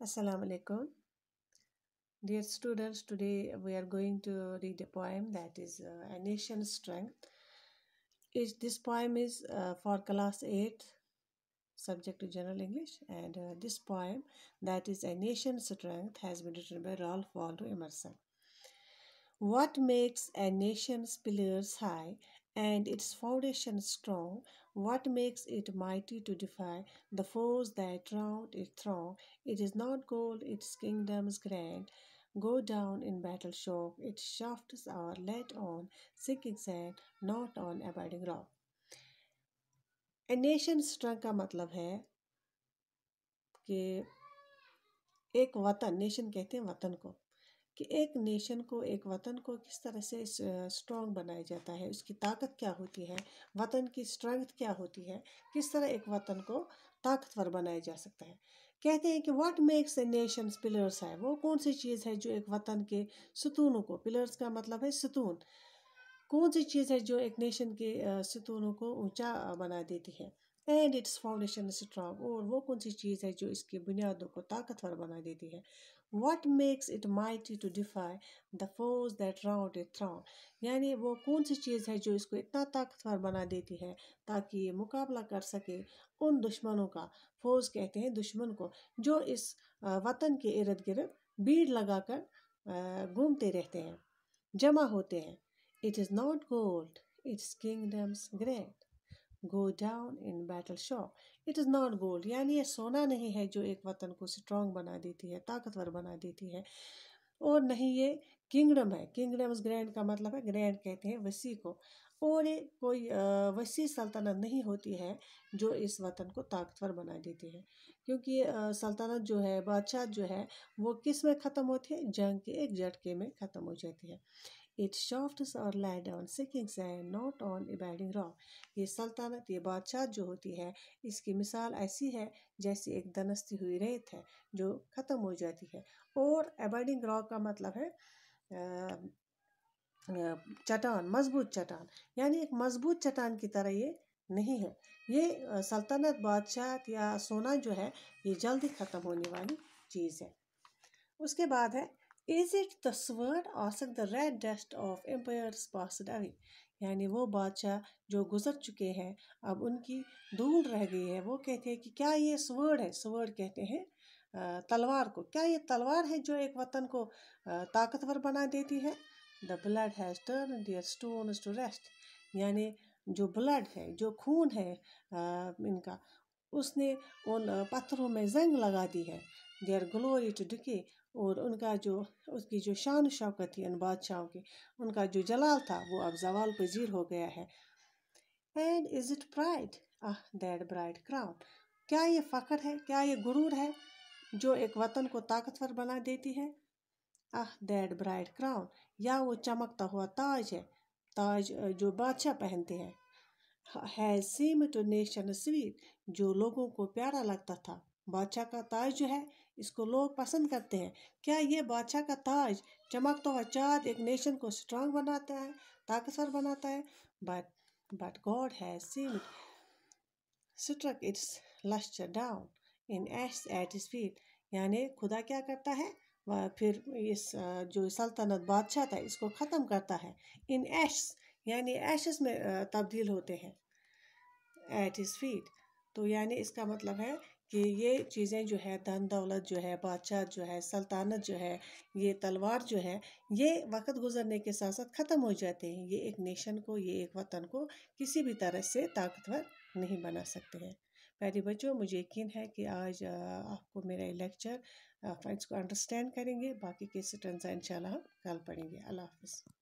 Assalamu alaikum. Dear students, today we are going to read a poem that is uh, A Nation's Strength. It, this poem is uh, for class 8, subject to General English, and uh, this poem that is A Nation's Strength has been written by Ralph Waldo Emerson. What makes a nation's pillars high and its foundation strong, what makes it mighty to defy the foes that round it throng? It is not gold, its kingdom's grand. Go down in battle shock, its shafts are let on sinking sand, not on abiding rock. A nation strong का मतलब है कि एक वतन nation कहते हैं वतन को कि एक नेशन को एक वतन को किस तरह से स्ट्रॉन्ग बनाया जाता है उसकी ताकत क्या होती है वतन की स्ट्रेंथ क्या होती है किस तरह एक वतन को ताकतवर बनाया जा सकता है कहते हैं कि what makes a nation pillars है वो कौन सी चीज़ है जो एक वतन के सतूनों को पिलर्स का मतलब है सतून कौन सी चीज़ है जो एक नेशन के सतूनों को ऊंचा बना देती है एंड इट्स फाउंडेशन स्ट्रांग और वो कौन सी चीज़ है जो इसकी बुनियादों को ताकतवर बना देती है what makes it mighty to defy the force that round it throng यानी वो कौन सी चीज़ है जो इसको इतना ताकतवर बना देती है ताकि ये मुकाबला कर सके उन दुश्मनों का फोर्स कहते हैं दुश्मन को जो इस वतन के इर्द गिर्द भीड़ लगाकर घूमते रहते हैं जमा होते हैं it is not gold its kingdoms great go down in battle show it is not gold यानी ये सोना नहीं है जो एक वतन को स्ट्रॉन्ग बना देती है ताकतवर बना देती है और नहीं ये किंगडम है किंगडम्स ग्रैंड का मतलब है ग्रैंड कहते हैं वसी को और ये कोई वसी सल्तनत नहीं होती है जो इस वतन को ताकतवर बना देती है क्योंकि सल्तनत जो है बादशाह जो है वो किस में ख़त्म होती है जंग के एक झटके में ख़त्म हो जाती है इट्स शॉफ्ट और laid on sinking sand, on on abiding rock ये सल्तनत ये बादशाह जो होती है इसकी मिसाल ऐसी है जैसे एक दनस्ती हुई रेत है जो ख़त्म हो जाती है और एबाइडिंग रॉक का मतलब है चट्टान मजबूत चटान यानी एक मजबूत चट्टान की तरह ये नहीं है ये सल्तनत बादशाह या सोना जो है ये जल्दी ख़त्म होने वाली चीज़ है उसके बाद है is it the sword ask the red dust of empires passed away यानी वो बादशाह जो गुजर चुके हैं अब उनकी धूल रह गई है वो कहते हैं कि क्या ये स्वर्ड है स्वर्ड कहते हैं तलवार को क्या ये तलवार है जो एक वतन को ताकतवर बना देती है the blood has turn their stone to rest यानी जो ब्लड है जो खून है इनका उसने उन पत्थरों में जंग लगा दी है देयर ग्लोरी टू डुके और उनका जो उसकी जो शान शौकत थी उन बादशाहों की उनका जो जलाल था वो अब जवाल पजीर हो गया है and is it pride ah that bride crown क्या ये फ़ख्र है क्या ये गुरूर है जो एक वतन को ताकतवर बना देती है आह दैट ब्राइड क्राउन या वो चमकता हुआ ताज है ताज जो बादशाह पहनते हैं है सीम टू नेशन स्वीट जो लोगों को प्यारा लगता था बादशाह का ताज जो है इसको लोग पसंद करते हैं क्या ये बादशाह का ताज चमकता तो हुआ चाँद एक नेशन को स्ट्रांग बनाता है ताकतवर बनाता है but but God has seen struck its luster down in ashes यानी खुदा क्या करता है वह फिर इस जो सल्तनत बादशाह था इसको ख़त्म करता है इन एश यानी एशस में तब्दील होते हैं एट स्पीड फीट तो यानी इसका मतलब है कि ये चीज़ें जो है धन दौलत जो है बादशाह जो है सल्तनत जो है ये तलवार जो है ये वक्त गुजरने के साथ साथ ख़त्म हो जाते हैं ये एक नेशन को ये एक वतन को किसी भी तरह से ताकतवर नहीं बना सकते हैं प्यारे बच्चों मुझे यकीन है कि आज आपको मेरा ये लेक्चर फ्रेंड्स को अंडरस्टैंड करेंगे बाकी के स्टूडेंट्स इंशाल्लाह हम कल पढ़ेंगे अल्लाह हाफिज़